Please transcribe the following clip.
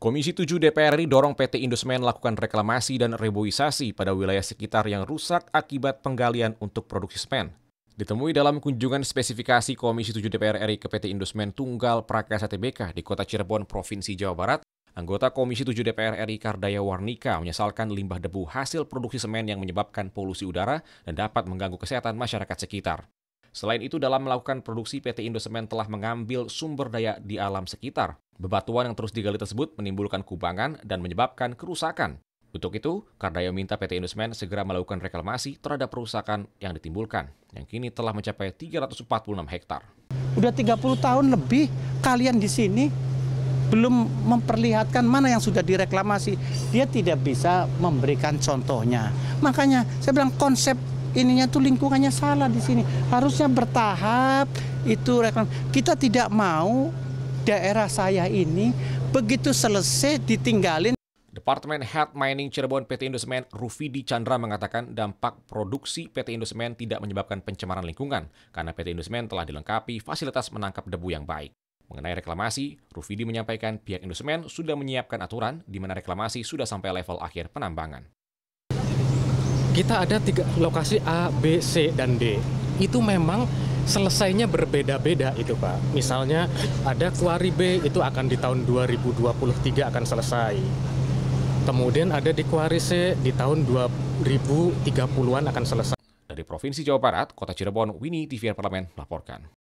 Komisi 7 DPR RI dorong PT Indosmen lakukan reklamasi dan reboisasi pada wilayah sekitar yang rusak akibat penggalian untuk produksi semen. Ditemui dalam kunjungan spesifikasi Komisi 7 DPR RI ke PT Indosmen Tunggal Prakasa TBK di Kota Cirebon, Provinsi Jawa Barat, anggota Komisi 7 DPR RI Kardaya Warnika menyesalkan limbah debu hasil produksi semen yang menyebabkan polusi udara dan dapat mengganggu kesehatan masyarakat sekitar. Selain itu, dalam melakukan produksi PT Indosemen telah mengambil sumber daya di alam sekitar. Bebatuan yang terus digali tersebut menimbulkan kubangan dan menyebabkan kerusakan. Untuk itu, Kardaya minta PT Indosemen segera melakukan reklamasi terhadap perusakan yang ditimbulkan, yang kini telah mencapai 346 hektar. Udah 30 tahun lebih kalian di sini belum memperlihatkan mana yang sudah direklamasi. Dia tidak bisa memberikan contohnya. Makanya saya bilang konsep ininya tuh lingkungannya salah di sini. Harusnya bertahap itu reklam. Kita tidak mau daerah saya ini begitu selesai ditinggalin. Departemen Head Mining Cirebon PT Indosemen Rufidi Chandra mengatakan dampak produksi PT Indosemen tidak menyebabkan pencemaran lingkungan karena PT Indosemen telah dilengkapi fasilitas menangkap debu yang baik. Mengenai reklamasi, Rufidi menyampaikan pihak Indosemen sudah menyiapkan aturan di mana reklamasi sudah sampai level akhir penambangan kita ada tiga lokasi A, B, C dan D. Itu memang selesainya berbeda-beda itu Pak. Misalnya ada Kuari B itu akan di tahun 2023 akan selesai. Kemudian ada di Kuari C di tahun 2030-an akan selesai. Dari Provinsi Jawa Barat, Kota Cirebon, Winnie TVN Parlemen melaporkan.